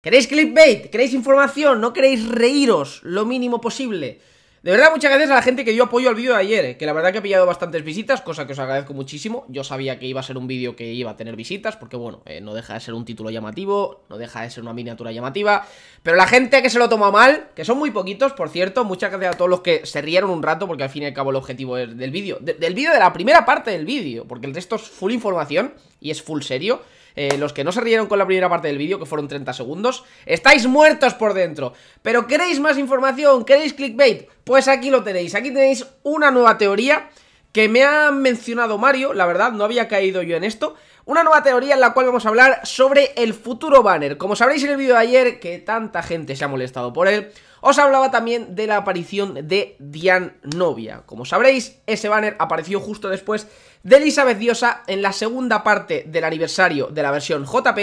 ¿Queréis clickbait? ¿Queréis información? ¿No queréis reíros lo mínimo posible? De verdad, muchas gracias a la gente que dio apoyo al vídeo de ayer, ¿eh? que la verdad que ha pillado bastantes visitas, cosa que os agradezco muchísimo. Yo sabía que iba a ser un vídeo que iba a tener visitas, porque bueno, eh, no deja de ser un título llamativo, no deja de ser una miniatura llamativa, pero la gente que se lo toma mal, que son muy poquitos, por cierto, muchas gracias a todos los que se rieron un rato, porque al fin y al cabo el objetivo del vídeo, del vídeo de la primera parte del vídeo, porque el resto es full información y es full serio. Eh, los que no se rieron con la primera parte del vídeo, que fueron 30 segundos, estáis muertos por dentro. Pero queréis más información, queréis clickbait, pues aquí lo tenéis. Aquí tenéis una nueva teoría que me ha mencionado Mario, la verdad, no había caído yo en esto. Una nueva teoría en la cual vamos a hablar sobre el futuro banner. Como sabréis en el vídeo de ayer, que tanta gente se ha molestado por él, os hablaba también de la aparición de Dian Novia. Como sabréis, ese banner apareció justo después de Elizabeth Diosa en la segunda parte del aniversario de la versión JP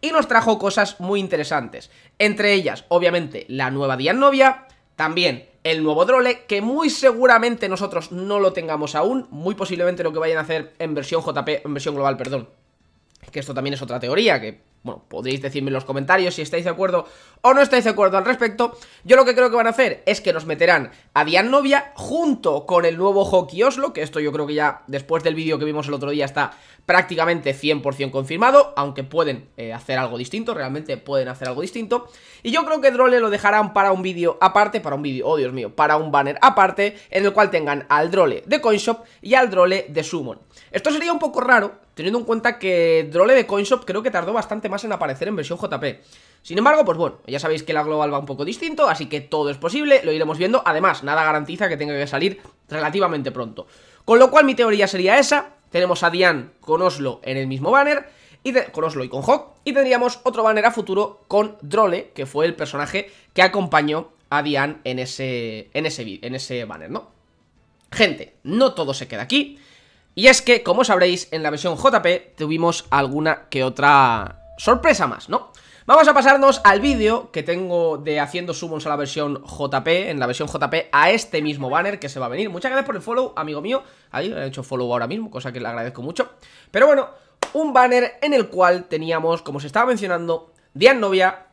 y nos trajo cosas muy interesantes. Entre ellas, obviamente, la nueva Dian Novia, también el nuevo Drole, que muy seguramente nosotros no lo tengamos aún, muy posiblemente lo que vayan a hacer en versión JP, en versión global, perdón. Que esto también es otra teoría, que bueno, podéis decirme en los comentarios si estáis de acuerdo o no estáis de acuerdo al respecto. Yo lo que creo que van a hacer es que nos meterán a Dian Novia junto con el nuevo Hockey Oslo, que esto yo creo que ya después del vídeo que vimos el otro día está prácticamente 100% confirmado, aunque pueden eh, hacer algo distinto, realmente pueden hacer algo distinto. Y yo creo que Drole lo dejarán para un vídeo aparte, para un vídeo, oh Dios mío, para un banner aparte, en el cual tengan al Drole de Coinshop y al Drole de Summon. Esto sería un poco raro, Teniendo en cuenta que Drole de Coinshop creo que tardó bastante más en aparecer en versión JP. Sin embargo, pues bueno, ya sabéis que la global va un poco distinto, así que todo es posible, lo iremos viendo. Además, nada garantiza que tenga que salir relativamente pronto. Con lo cual mi teoría sería esa. Tenemos a Dian con Oslo en el mismo banner, y con Oslo y con Hawk. Y tendríamos otro banner a futuro con Drole, que fue el personaje que acompañó a Dian en ese, en ese, en ese banner, ¿no? Gente, no todo se queda aquí. Y es que, como sabréis, en la versión JP tuvimos alguna que otra sorpresa más, ¿no? Vamos a pasarnos al vídeo que tengo de haciendo summons a la versión JP, en la versión JP, a este mismo banner que se va a venir. Muchas gracias por el follow, amigo mío. Ahí, he hecho follow ahora mismo, cosa que le agradezco mucho. Pero bueno, un banner en el cual teníamos, como se estaba mencionando, Dian Novia,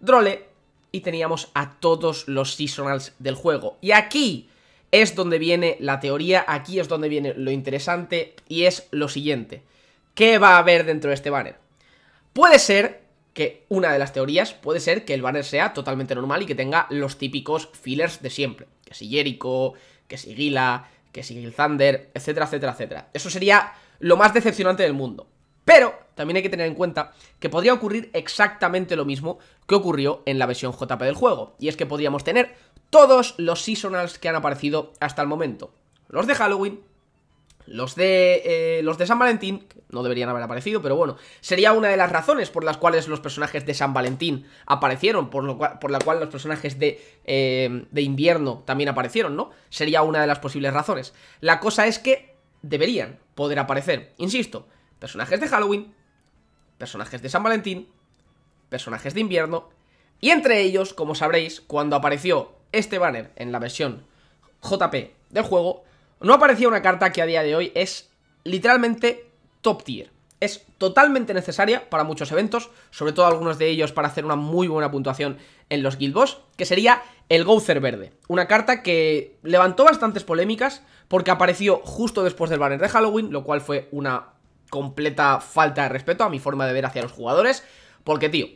Drole y teníamos a todos los seasonals del juego. Y aquí es donde viene la teoría, aquí es donde viene lo interesante y es lo siguiente. ¿Qué va a haber dentro de este banner? Puede ser que una de las teorías puede ser que el banner sea totalmente normal y que tenga los típicos fillers de siempre. Que si Jericho, que si Gila, que si Thunder, etcétera, etcétera, etcétera. Eso sería lo más decepcionante del mundo. Pero también hay que tener en cuenta que podría ocurrir exactamente lo mismo que ocurrió en la versión JP del juego, y es que podríamos tener todos los seasonals que han aparecido hasta el momento. Los de Halloween, los de, eh, los de San Valentín, que no deberían haber aparecido, pero bueno, sería una de las razones por las cuales los personajes de San Valentín aparecieron, por, lo cual, la cual los personajes de, eh, de invierno también aparecieron, ¿no? Sería una de las posibles razones. La cosa es que deberían poder aparecer, insisto, personajes de Halloween, personajes de San Valentín, personajes de invierno, y entre ellos, como sabréis, cuando apareció este banner en la versión JP del juego, no aparecía una carta que a día de hoy es literalmente top tier. Es totalmente necesaria para muchos eventos, sobre todo algunos de ellos para hacer una muy buena puntuación en los Guild Boss, que sería el Gouzer Verde. Una carta que levantó bastantes polémicas porque apareció justo después del banner de Halloween, lo cual fue una completa falta de respeto a mi forma de ver hacia los jugadores. Porque, tío,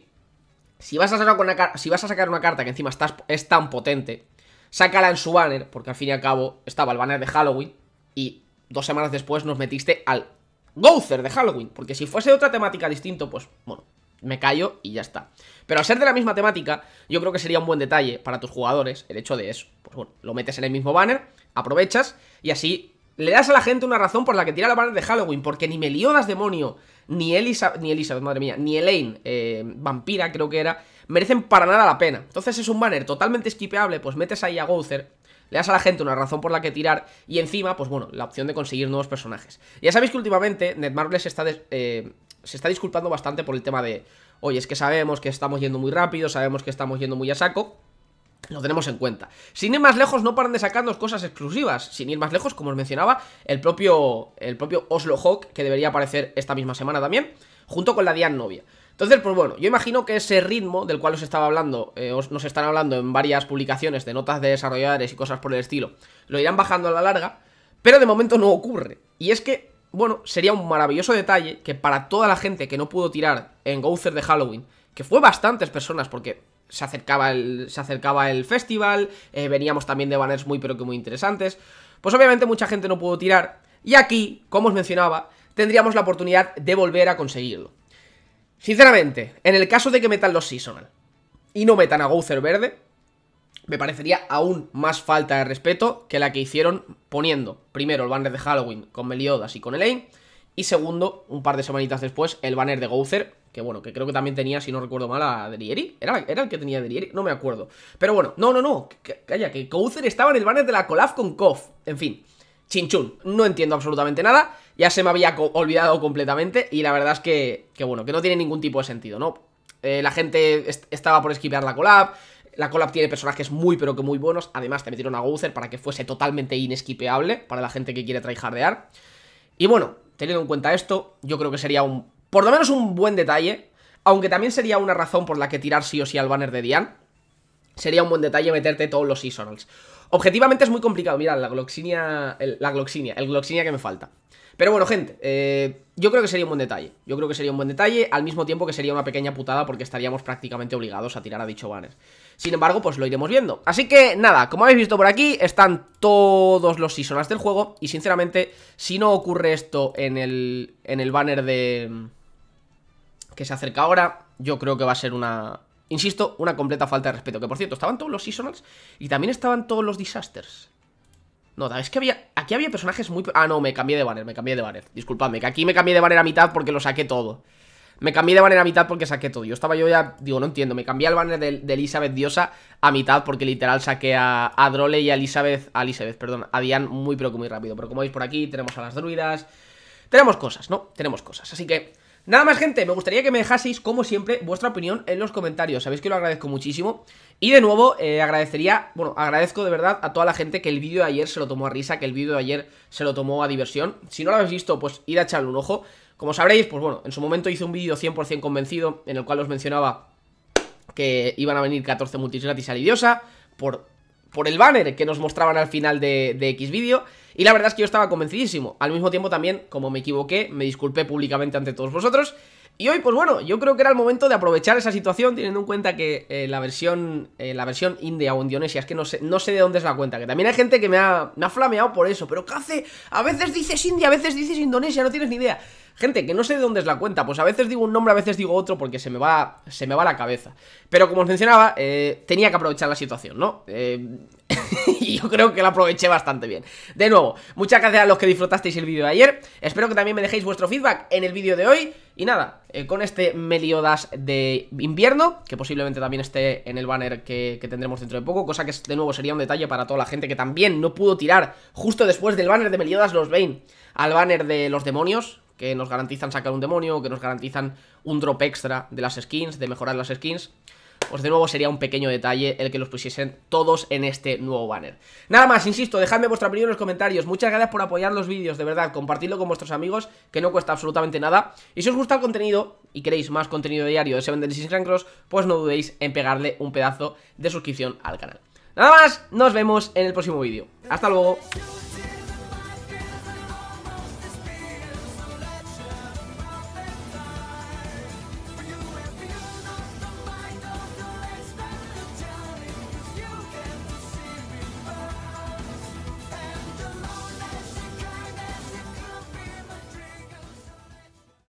si vas a sacar una, si vas a sacar una carta que encima está, es tan potente, sácala en su banner, porque al fin y al cabo estaba el banner de Halloween y dos semanas después nos metiste al Gozer de Halloween. Porque si fuese otra temática distinto, pues, bueno, me callo y ya está. Pero al ser de la misma temática, yo creo que sería un buen detalle para tus jugadores el hecho de eso. Pues bueno, lo metes en el mismo banner, aprovechas y así le das a la gente una razón por la que tira la banner de Halloween, porque ni Meliodas demonio, ni Elisa, ni Elizabeth, madre mía, ni Elaine, eh, vampira creo que era, merecen para nada la pena. Entonces es un banner totalmente esquipeable, pues metes ahí a Gouther, le das a la gente una razón por la que tirar y encima, pues bueno, la opción de conseguir nuevos personajes. Ya sabéis que últimamente se está eh, se está disculpando bastante por el tema de, oye, es que sabemos que estamos yendo muy rápido, sabemos que estamos yendo muy a saco, lo tenemos en cuenta. Sin ir más lejos, no paran de sacarnos cosas exclusivas. Sin ir más lejos, como os mencionaba, el propio, el propio Oslo Hawk, que debería aparecer esta misma semana también, junto con la Diane Novia. Entonces, pues bueno, yo imagino que ese ritmo del cual os estaba hablando, eh, os, nos están hablando en varias publicaciones de notas de desarrolladores y cosas por el estilo, lo irán bajando a la larga, pero de momento no ocurre. Y es que, bueno, sería un maravilloso detalle que para toda la gente que no pudo tirar en Gozer de Halloween, que fue bastantes personas, porque se acercaba el, se acercaba el festival, eh, veníamos también de banners muy pero que muy interesantes. Pues obviamente mucha gente no pudo tirar y aquí, como os mencionaba, tendríamos la oportunidad de volver a conseguirlo. Sinceramente, en el caso de que metan los Seasonal y no metan a Gouzer verde, me parecería aún más falta de respeto que la que hicieron poniendo primero el banner de Halloween con Meliodas y con Elaine y segundo, un par de semanitas después, el banner de Gouzer que bueno, que creo que también tenía, si no recuerdo mal, a Delieri. ¿Era, ¿Era, el que tenía Delieri? No me acuerdo. Pero bueno, no, no, no. calla, que Couser estaba en el banner de la colab con Kof. En fin, chinchun. No entiendo absolutamente nada. Ya se me había olvidado completamente. Y la verdad es que, bueno, que no tiene ningún tipo de sentido, ¿no? Eh, la gente estaba por esquipear la colab La colab tiene personajes muy pero que muy buenos. Además te metieron a Gouzer para que fuese totalmente inesquipeable para la gente que quiere tryhardear. Y bueno, teniendo en cuenta esto, yo creo que sería un por lo menos un buen detalle, aunque también sería una razón por la que tirar sí o sí al banner de Dian. Sería un buen detalle meterte todos los seasonals. Objetivamente es muy complicado, mirad, la gloxinia, la gloxinia, el gloxinia que me falta. Pero bueno, gente, eh, yo creo que sería un buen detalle. Yo creo que sería un buen detalle, al mismo tiempo que sería una pequeña putada porque estaríamos prácticamente obligados a tirar a dicho banner. Sin embargo, pues lo iremos viendo. Así que nada, como habéis visto por aquí, están todos los seasonals del juego y sinceramente, si no ocurre esto en el, en el banner de que se acerca ahora, yo creo que va a ser una, insisto, una completa falta de respeto. Que por cierto, estaban todos los seasonals y también estaban todos los disasters. No, es que había, aquí había personajes muy... Ah, no, me cambié de banner, me cambié de banner. Disculpadme, que aquí me cambié de banner a mitad porque lo saqué todo. Me cambié de banner a mitad porque saqué todo. Yo estaba yo ya, digo, no entiendo. Me cambié el banner de, Elizabeth Diosa a mitad porque literal saqué a, Drole y a Elizabeth, a Elizabeth, perdón, a Diane muy pero muy rápido. Pero como veis por aquí, tenemos a las druidas. Tenemos cosas, ¿no? Tenemos cosas. Así que Nada más gente, me gustaría que me dejaseis como siempre vuestra opinión en los comentarios, sabéis que lo agradezco muchísimo Y de nuevo eh, agradecería, bueno, agradezco de verdad a toda la gente que el vídeo de ayer se lo tomó a risa, que el vídeo de ayer se lo tomó a diversión Si no lo habéis visto, pues id a echarle un ojo Como sabréis, pues bueno, en su momento hice un vídeo 100% convencido en el cual os mencionaba que iban a venir 14 multis gratis a la por, por el banner que nos mostraban al final de, de X vídeo y la verdad es que yo estaba convencidísimo. Al mismo tiempo también, como me equivoqué, me disculpé públicamente ante todos vosotros. Y hoy, pues bueno, yo creo que era el momento de aprovechar esa situación, teniendo en cuenta que eh, la versión eh, la versión india o indonesia, es que no sé, no sé de dónde es la cuenta, que también hay gente que me ha, me ha flameado por eso, pero ¿qué hace? A veces dices India, a veces dices Indonesia, no tienes ni idea. Gente, que no sé de dónde es la cuenta, pues a veces digo un nombre, a veces digo otro porque se me va, se me va la cabeza. Pero como os mencionaba, eh, tenía que aprovechar la situación, ¿no? Eh, y yo creo que la aproveché bastante bien. De nuevo, muchas gracias a los que disfrutasteis el vídeo de ayer. Espero que también me dejéis vuestro feedback en el vídeo de hoy. Y nada, eh, con este Meliodas de invierno, que posiblemente también esté en el banner que, que, tendremos dentro de poco, cosa que de nuevo sería un detalle para toda la gente que también no pudo tirar justo después del banner de Meliodas los Bane al banner de los demonios, que nos garantizan sacar un demonio, que nos garantizan un drop extra de las skins, de mejorar las skins. Pues de nuevo sería un pequeño detalle el que los pusiesen todos en este nuevo banner Nada más, insisto, dejadme vuestra opinión en los comentarios Muchas gracias por apoyar los vídeos, de verdad, compartidlo con vuestros amigos Que no cuesta absolutamente nada Y si os gusta el contenido y queréis más contenido diario de Seven Deadly Cross Pues no dudéis en pegarle un pedazo de suscripción al canal Nada más, nos vemos en el próximo vídeo Hasta luego